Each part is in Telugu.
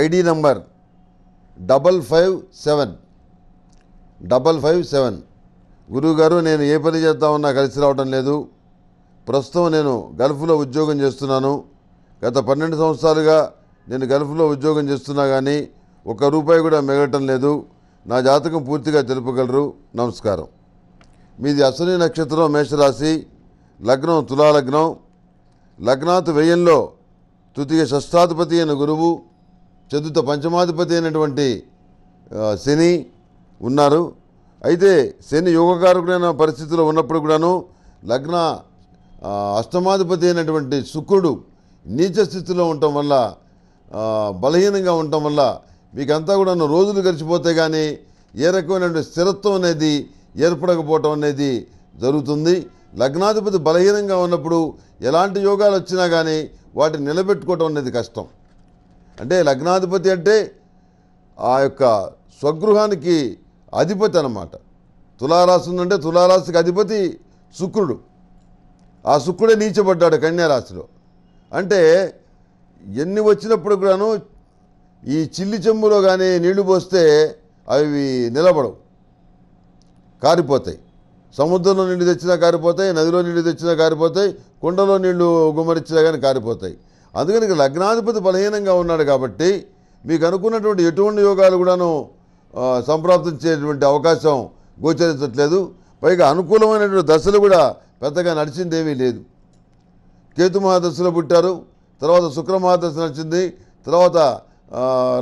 ID number double five seven double five seven గురువుగారు నేను ఏ పని చేద్దామన్నా కలిసి రావడం లేదు ప్రస్తుతం నేను గల్ఫ్లో ఉద్యోగం చేస్తున్నాను గత పన్నెండు సంవత్సరాలుగా నేను గల్ఫ్లో ఉద్యోగం చేస్తున్నా కానీ ఒక రూపాయి కూడా మిగలటం లేదు నా జాతకం పూర్తిగా తెలుపగలరు నమస్కారం మీది అశ్విని నక్షత్రం మేషరాశి లగ్నం తులాలగ్నం లగ్నాత్ వ్యయంలో తృతీయ షష్టాధిపతి అయిన గురువు చతుర్థ పంచమాధిపతి అయినటువంటి శని ఉన్నారు అయితే శని యోగకారకుడైన పరిస్థితిలో ఉన్నప్పుడు కూడాను లగ్న అష్టమాధిపతి అయినటువంటి శుక్రుడు నీచ స్థితిలో ఉండటం వల్ల బలహీనంగా ఉండటం వల్ల మీకంతా కూడా రోజులు గడిచిపోతే కానీ ఏ రకమైనటువంటి స్థిరత్వం అనేది ఏర్పడకపోవటం అనేది జరుగుతుంది లగ్నాధిపతి బలహీనంగా ఉన్నప్పుడు ఎలాంటి యోగాలు వచ్చినా కానీ వాటిని నిలబెట్టుకోవటం అనేది కష్టం అంటే లగ్నాధిపతి అంటే ఆ యొక్క స్వగృహానికి అధిపతి అనమాట తులారాశి ఉందంటే తులారాశికి అధిపతి శుక్రుడు ఆ శుక్రుడే నీచబడ్డాడు కన్యారాశిలో అంటే ఎన్ని వచ్చినప్పుడు కూడాను ఈ చిల్లి చెంబులో కానీ నీళ్లు పోస్తే అవి నిలబడవు కారిపోతాయి సముద్రంలో నీళ్లు తెచ్చినా కారిపోతాయి నదిలో నీళ్లు తెచ్చినా కారిపోతాయి కుండలో నీళ్లు గుమ్మరిచ్చినా కానీ కారిపోతాయి అందుకని లగ్నాధిపతి బలహీనంగా ఉన్నాడు కాబట్టి మీకు అనుకున్నటువంటి ఎటువంటి యోగాలు కూడాను సంప్రాప్తం చేయటువంటి అవకాశం గోచరించట్లేదు పైగా అనుకూలమైనటువంటి దశలు కూడా పెద్దగా నడిచిందేమీ లేదు కేతు మహాదశలో పుట్టారు తర్వాత శుక్ర మహాదశ నడిచింది తర్వాత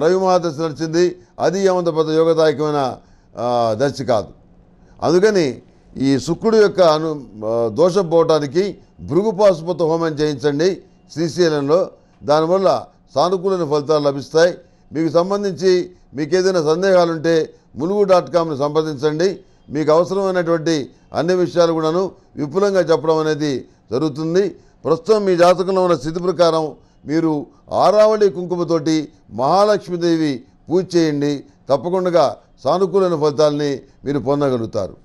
రవి మహాదశ నడిచింది అది ఏమంత పెద్ద యోగదాయకమైన దశ కాదు అందుకని ఈ శుక్రుడు యొక్క అను దోషం పోవటానికి భృగు పాశుపత హోమం చేయించండి శ్రీశైలంలో దానివల్ల సానుకూలమైన ఫలితాలు లభిస్తాయి మీకు సంబంధించి మీకు ఏదైనా సందేహాలుంటే ములుగు డాట్ కామ్ను సంప్రదించండి మీకు అవసరమైనటువంటి అన్ని విషయాలు కూడాను విపులంగా చెప్పడం అనేది జరుగుతుంది ప్రస్తుతం మీ జాతకంలో ఉన్న స్థితి ప్రకారం మీరు ఆరావళి కుంకుమతోటి మహాలక్ష్మీదేవి పూజ చేయండి తప్పకుండా సానుకూలమైన ఫలితాలని మీరు పొందగలుగుతారు